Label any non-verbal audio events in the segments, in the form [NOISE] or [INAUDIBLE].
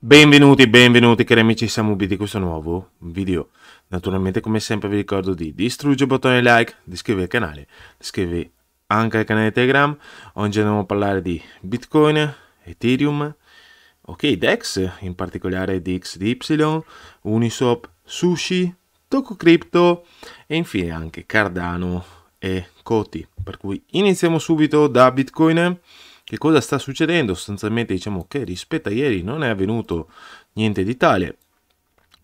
Benvenuti, benvenuti cari amici Samubi di questo nuovo video. Naturalmente come sempre vi ricordo di distruggere il bottone like, di iscrivervi al canale, di iscrivervi anche al canale Telegram. Oggi andiamo a parlare di Bitcoin, Ethereum, ok DEX, in particolare DXDY, Uniswap, Sushi, Toco Crypto e infine anche Cardano e Coti. Per cui iniziamo subito da Bitcoin. Che cosa sta succedendo? Sostanzialmente diciamo che rispetto a ieri non è avvenuto niente di tale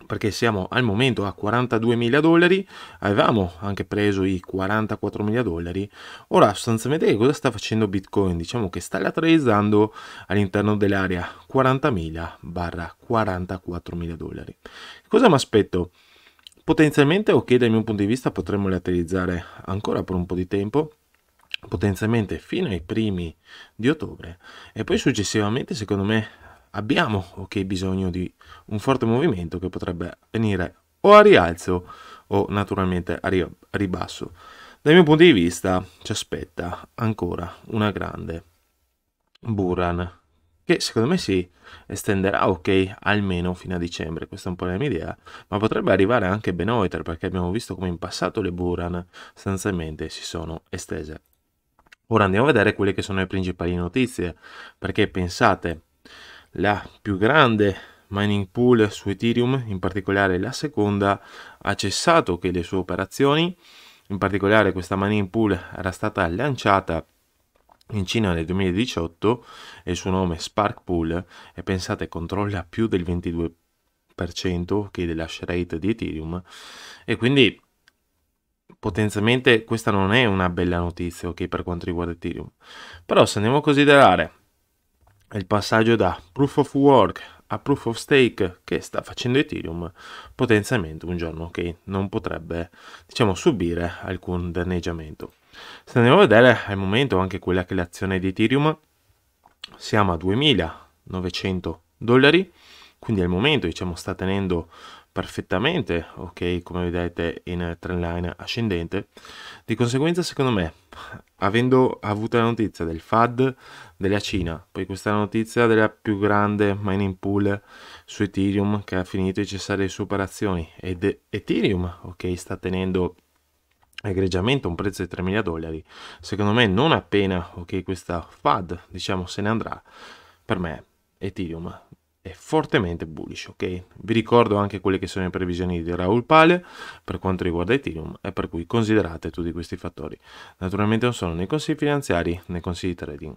perché siamo al momento a 42.000 dollari, avevamo anche preso i 44.000 dollari, ora sostanzialmente che cosa sta facendo Bitcoin? Diciamo che sta lateralizzando all'interno dell'area 40.000 mila barra 44 dollari. Cosa mi aspetto? Potenzialmente, ok, dal mio punto di vista potremmo letterizzare ancora per un po' di tempo, potenzialmente fino ai primi di ottobre e poi successivamente, secondo me, abbiamo ok bisogno di un forte movimento che potrebbe venire o a rialzo o naturalmente a ribasso. Dal mio punto di vista ci aspetta ancora una grande Buran che secondo me si estenderà, ok, almeno fino a dicembre, questa è un po' la mia idea, ma potrebbe arrivare anche ben oltre, perché abbiamo visto come in passato le Buran sostanzialmente si sono estese. Ora andiamo a vedere quelle che sono le principali notizie, perché pensate, la più grande mining pool su Ethereum, in particolare la seconda, ha cessato che le sue operazioni, in particolare questa mining pool era stata lanciata in Cina nel 2018 e il suo nome Spark Pool e pensate controlla più del 22% che della share rate di Ethereum e quindi potenzialmente questa non è una bella notizia ok per quanto riguarda Ethereum però se andiamo a considerare il passaggio da proof of work a proof of stake che sta facendo Ethereum potenzialmente un giorno che non potrebbe diciamo, subire alcun danneggiamento. Se andiamo a vedere al momento anche quella che è l'azione di Ethereum, siamo a 2900 dollari, quindi al momento diciamo, sta tenendo perfettamente, ok, come vedete in trend line ascendente. Di conseguenza, secondo me, avendo avuto la notizia del FAD della Cina, poi questa notizia della più grande mining pool su Ethereum che ha finito di cessare le sue operazioni ed Ethereum, ok, sta tenendo egregiamente un prezzo di 3 mila dollari, secondo me non appena ok questa FAD, diciamo, se ne andrà, per me Ethereum è fortemente bullish, ok? Vi ricordo anche quelle che sono le previsioni di Raul Pale per quanto riguarda Ethereum e per cui considerate tutti questi fattori. Naturalmente non sono nei consigli finanziari né consigli trading.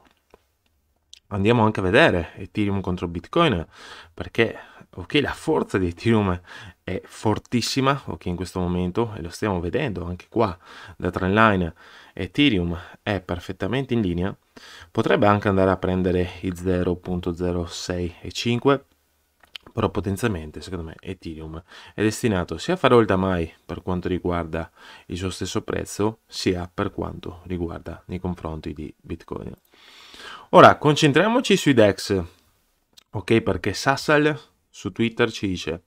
Andiamo anche a vedere Ethereum contro Bitcoin perché ok la forza di Ethereum è fortissima ok in questo momento e lo stiamo vedendo anche qua da trendline line Ethereum è perfettamente in linea, potrebbe anche andare a prendere i 0.06 e 5, però potenzialmente secondo me Ethereum è destinato sia a fare a mai per quanto riguarda il suo stesso prezzo, sia per quanto riguarda nei confronti di Bitcoin. Ora concentriamoci sui DEX, ok? Perché Sassal su Twitter ci dice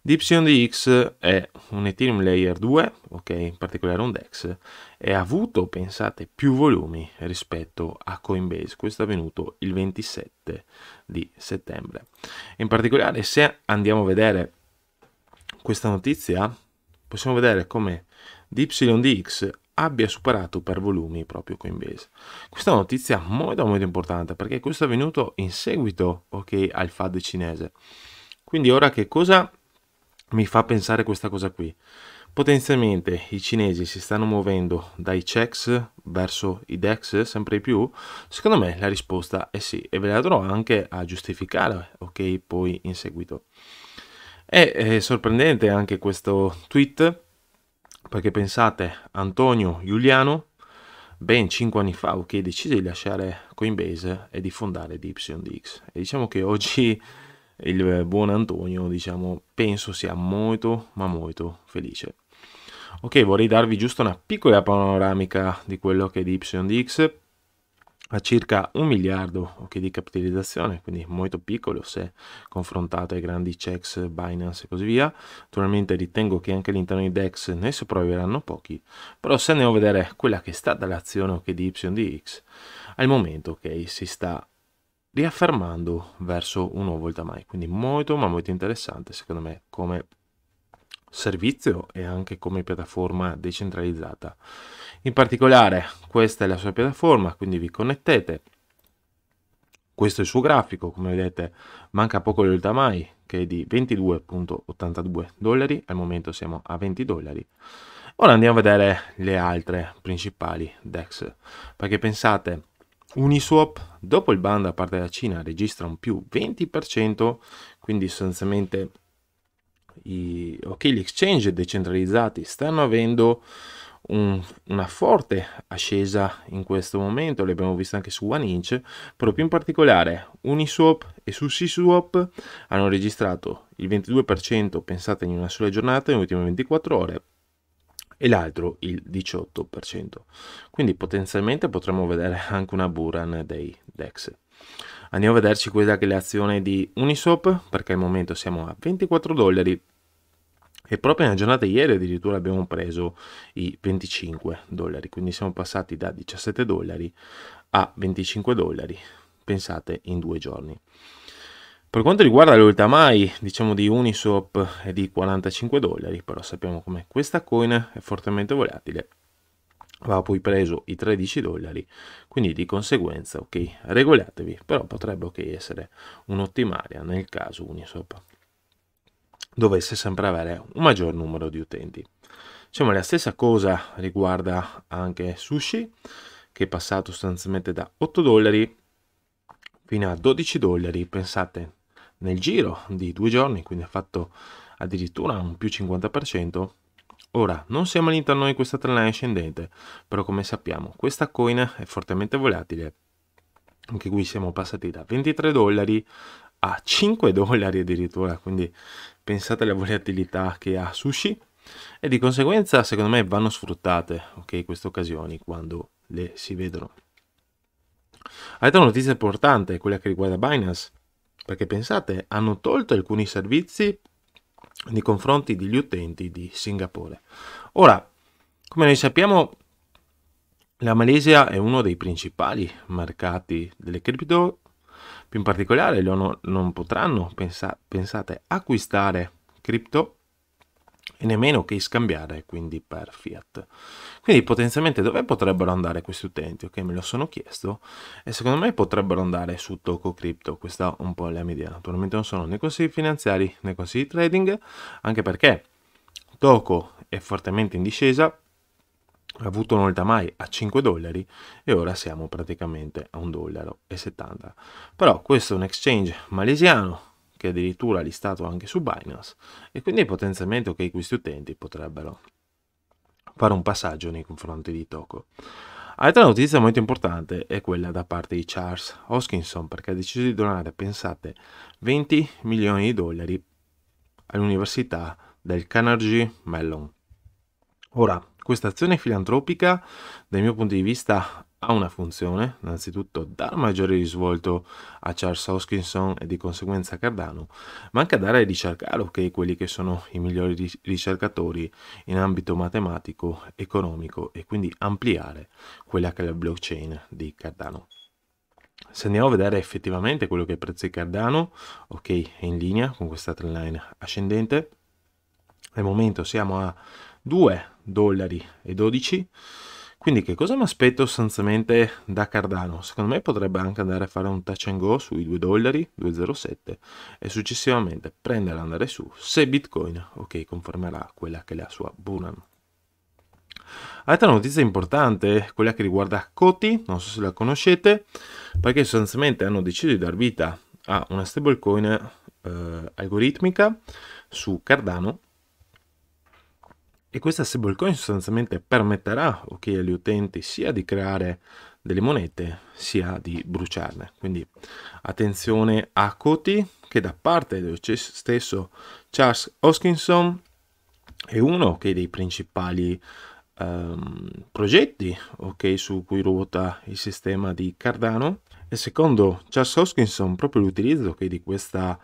Dipsion di è un Ethereum Layer 2, ok, in particolare un DEX, e ha avuto, pensate, più volumi rispetto a Coinbase. Questo è avvenuto il 27 di settembre. In particolare, se andiamo a vedere questa notizia, possiamo vedere come Dipsion di abbia superato per volumi proprio Coinbase. Questa notizia è molto molto importante perché questo è avvenuto in seguito okay, al FAD cinese. Quindi ora che cosa mi fa pensare questa cosa qui. Potenzialmente i cinesi si stanno muovendo dai checks verso i DEX sempre di più? Secondo me la risposta è sì e ve la darò anche a giustificare, ok, poi in seguito. E è sorprendente anche questo tweet perché pensate Antonio Giuliano ben 5 anni fa ok, decise di lasciare Coinbase e di fondare DypsonDX e diciamo che oggi il eh, buon Antonio, diciamo, penso sia molto, ma molto felice. Ok, vorrei darvi giusto una piccola panoramica di quello che è di YDX a circa un miliardo okay, di capitalizzazione, quindi molto piccolo se confrontato ai grandi checks Binance e così via. Naturalmente ritengo che anche all'interno di DEX ne sopravviveranno pochi, però se andiamo a vedere quella che è stata l'azione okay, di YDX, al momento okay, si sta riaffermando verso un nuovo volta mai. Quindi molto ma molto interessante secondo me come servizio e anche come piattaforma decentralizzata. In particolare questa è la sua piattaforma, quindi vi connettete. Questo è il suo grafico, come vedete manca poco mai che è di 22.82 dollari, al momento siamo a 20 dollari. Ora andiamo a vedere le altre principali DEX, perché pensate Uniswap, dopo il ban da parte della Cina, registra un più 20%, quindi sostanzialmente i, okay, gli exchange decentralizzati stanno avendo un, una forte ascesa in questo momento, l'abbiamo visto anche su OneInch, proprio in particolare Uniswap e su SushiSwap hanno registrato il 22%, pensate in una sola giornata, in ultime 24 ore, e l'altro il 18%. Quindi potenzialmente potremmo vedere [LAUGHS] anche una Buran dei DEX. Andiamo a vederci quella che è l'azione di Unisop, perché al momento siamo a 24 dollari e proprio nella giornata di ieri addirittura abbiamo preso i 25 dollari, quindi siamo passati da 17 dollari a 25 dollari, pensate in due giorni. Per quanto riguarda le ultamai, diciamo di Uniswap è di 45 dollari, però sappiamo come questa coin è fortemente volatile va poi preso i 13 dollari quindi di conseguenza ok regolatevi però potrebbe ok essere un'ottimaria nel caso Uniswap dovesse sempre avere un maggior numero di utenti diciamo la stessa cosa riguarda anche Sushi che è passato sostanzialmente da 8 dollari fino a 12 dollari pensate nel giro di due giorni, quindi ha fatto addirittura un più 50%. Ora, non siamo all'interno di questa trendline eh, ascendente, però come sappiamo questa coin è fortemente volatile. Anche qui siamo passati da 23 dollari a 5 dollari addirittura, quindi pensate alla volatilità che ha Sushi e di conseguenza secondo me vanno sfruttate okay, queste occasioni quando le si vedono. Altra notizia importante è quella che riguarda Binance perché pensate, hanno tolto alcuni servizi nei confronti degli utenti di Singapore. Ora, come noi sappiamo, la Malesia è uno dei principali mercati delle cripto, più in particolare loro non potranno, pensate, acquistare cripto e nemmeno che scambiare quindi per fiat. Quindi potenzialmente dove potrebbero andare questi utenti? Ok, me lo sono chiesto e secondo me potrebbero andare su Toco Crypto, questa è un po' la mia idea. Naturalmente non sono né consigli finanziari né consigli trading, anche perché Toco è fortemente in discesa, ha avuto un mai a 5 dollari e ora siamo praticamente a 1,70 dollaro e Però questo è un exchange malesiano che addirittura listato anche su Binance e quindi potenzialmente ok questi utenti potrebbero fare un passaggio nei confronti di Toco. Altra notizia molto importante è quella da parte di Charles Hoskinson perché ha deciso di donare, pensate, 20 milioni di dollari all'Università del Carnegie Mellon. Ora, questa azione filantropica, dal mio punto di vista, ha una funzione, innanzitutto dare maggiore risvolto a Charles Hoskinson e di conseguenza a Cardano, ma anche a dare ai ricercare okay, quelli che sono i migliori ricercatori in ambito matematico, economico e quindi ampliare quella che è la blockchain di Cardano. Se andiamo a vedere effettivamente quello che è il prezzo di Cardano, ok, è in linea con questa trend line ascendente. Al momento siamo a 2 dollari e 12 quindi che cosa mi aspetto sostanzialmente da Cardano? Secondo me potrebbe anche andare a fare un touch and go sui 2 dollari, 2,07 e successivamente prendere e andare su se Bitcoin, ok, confermerà quella che è la sua Bunan. Altra notizia importante, quella che riguarda Coti, non so se la conoscete, perché sostanzialmente hanno deciso di dar vita a una stablecoin eh, algoritmica su Cardano e questa stable coin sostanzialmente permetterà okay, agli utenti sia di creare delle monete sia di bruciarne. Quindi attenzione a Coti che da parte dello stesso Charles Hoskinson è uno okay, dei principali um, progetti okay, su cui ruota il sistema di Cardano e secondo Charles Hoskinson proprio l'utilizzo okay, di questa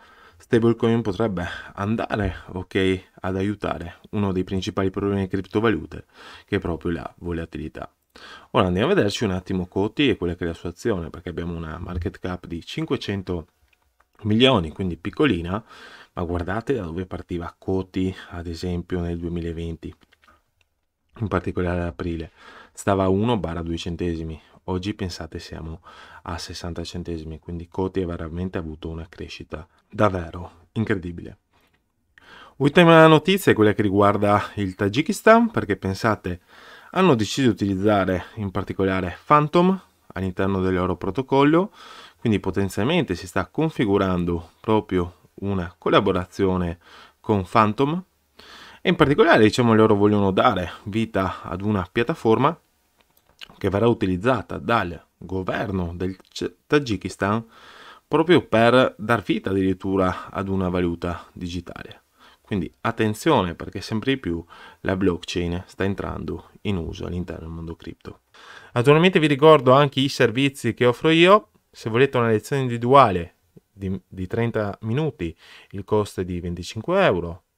stablecoin potrebbe andare okay, ad aiutare uno dei principali problemi criptovalute che è proprio la volatilità. Ora andiamo a vederci un attimo Coti e quella che è la sua azione perché abbiamo una market cap di 500 milioni, quindi piccolina, ma guardate da dove partiva Coti ad esempio nel 2020, in particolare ad aprile, stava a 1 barra 2 centesimi, Oggi pensate siamo a 60 centesimi, quindi Coti ha veramente avuto una crescita davvero incredibile. Ultima notizia è quella che riguarda il Tagikistan, perché pensate, hanno deciso di utilizzare in particolare Phantom all'interno del loro protocollo, quindi potenzialmente si sta configurando proprio una collaborazione con Phantom e in particolare diciamo loro vogliono dare vita ad una piattaforma che verrà utilizzata dal governo del Tagikistan proprio per dar vita addirittura ad una valuta digitale. Quindi attenzione perché sempre di più la blockchain sta entrando in uso all'interno del mondo cripto. Naturalmente vi ricordo anche i servizi che offro io. Se volete una lezione individuale di, di 30 minuti, il costo è di 25 euro